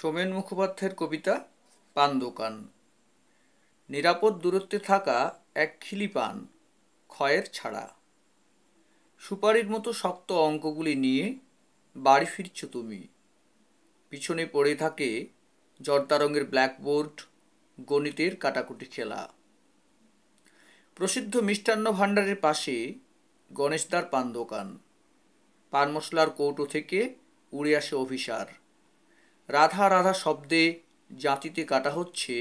সোমেন মুখোপাধ্যায়ের কবিতা পান দোকান নিরাপদ দূরত্বে থাকা এক খিলি পান ক্ষয়ের ছাড়া সুপারির মতো শক্ত অঙ্কগুলি নিয়ে বাড়ি ফিরছ তুমি পিছনে পড়ে থাকে জর্দা রঙের ব্ল্যাকবোর্ড গণিতের কাটাকুটি খেলা প্রসিদ্ধ মিষ্টান্ন ভাণ্ডারের পাশে গণেশদার পান দোকান পান মশলার কৌটো থেকে উড়ে আসে অভিসার রাধা রাধা শব্দে জাতিতে কাটা হচ্ছে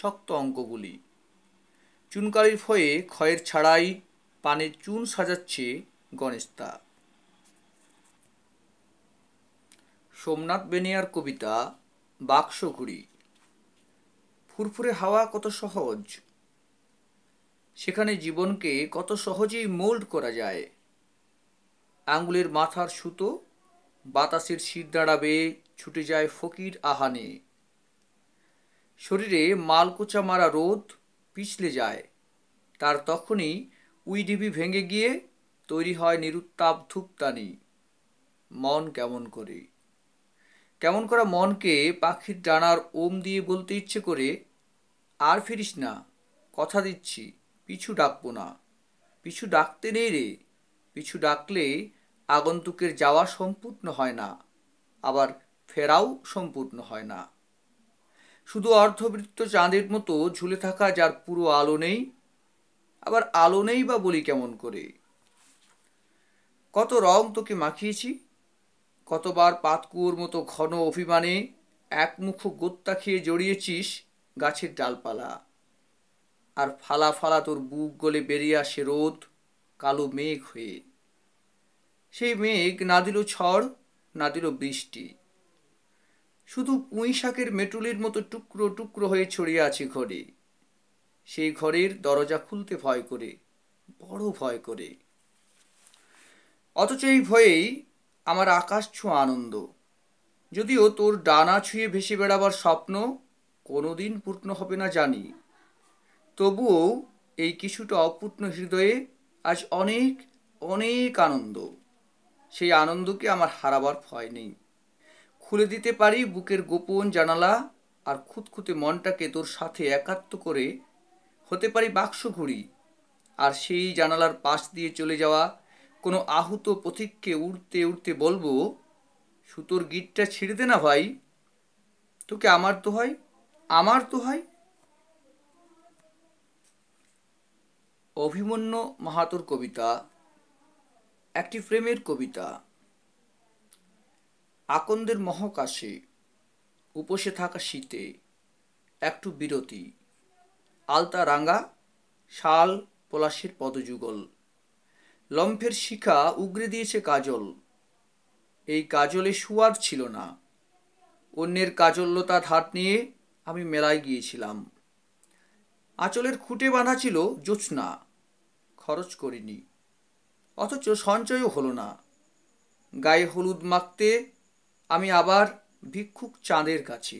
শক্ত অঙ্কগুলি চুনকারির ভয়ে ক্ষয়ের ছাড়াই পানে চুন সাজাচ্ছে গণেশতা সোমনাথ বেনিয়ার কবিতা বাক্স ঘুরি ফুরফুরে হাওয়া কত সহজ সেখানে জীবনকে কত সহজেই মোল্ড করা যায় আঙ্গুলের মাথার সুতো বাতাসের শির দাঁড়াবে ছুটে যায় ফকির আহানে শরীরে মালকোচা মারা রোদ পিছলে যায় তার তখনই উইডিবি ভেঙে গিয়ে তৈরি হয় নিরুত্তাপ ধূপতানি মন কেমন করে কেমন করা মনকে পাখির ডানার ওম দিয়ে বলতে ইচ্ছে করে আর ফিরিস না কথা দিচ্ছি পিছু ডাকবো না পিছু ডাকতে নেই রে পিছু ডাকলে আগন্তুকের যাওয়া সম্পূর্ণ হয় না আবার ফেরাও সম্পূর্ণ হয় না শুধু অর্ধবৃত্ত চাঁদের মতো ঝুলে থাকা যার পুরো আলো নেই আবার আলো নেই বা বলি কেমন করে কত রং তোকে মাখিয়েছি কতবার পাতকুয়োর মতো ঘন অভিমানে একমুখ গোত্তা খেয়ে জড়িয়েছিস গাছের ডালপালা আর ফালা ফালা তোর বুক গলে বেরিয়ে আসে রোদ কালো মেঘ হয়ে সেই মেঘ না দিল ঝড় না দিল বৃষ্টি শুধু পুঁই শাকের মেটুলির মতো টুকরো টুকরো হয়ে ছড়িয়ে আছে ঘরে সেই ঘরের দরজা খুলতে ভয় করে বড় ভয় করে অথচ এই ভয়েই আমার আকাশ ছোঁয়া আনন্দ যদিও তোর ডানা ছুঁয়ে ভেসে বেড়াবার স্বপ্ন কোনোদিন পূর্ণ হবে না জানি তবুও এই কিছুটা অপূর্ণ হৃদয়ে আজ অনেক অনেক আনন্দ সেই আনন্দকে আমার হারাবার ভয় নেই খুলে দিতে পারি বুকের গোপন জানালা আর খুঁতখুঁতে মনটাকে তোর সাথে একাত্ম করে হতে পারি বাক্স ঘুড়ি আর সেই জানালার পাশ দিয়ে চলে যাওয়া কোনো আহত পথিককে উড়তে উড়তে বলবো সুতোর গিটটা ছিঁড়ে দে না ভাই তোকে আমার তো হয় আমার তো হয় অভিমন্যু মাহাতোর কবিতা একটি প্রেমের কবিতা আকন্দের মহাকাশে উপসে থাকা শীতে একটু বিরতি আলতা রাঙা শাল পলাশের পদযুগল লম্ফের শিখা উগরে দিয়েছে কাজল এই কাজলে সুয়াদ ছিল না অন্যের কাজল্যতা ধার নিয়ে আমি মেলায় গিয়েছিলাম আঁচলের খুঁটে বাঁধা ছিল জোৎস্না খরচ করিনি অথচ সঞ্চয়ও হলো না গায়ে হলুদ মাখতে আমি আবার ভিক্ষুক চাঁদের কাছে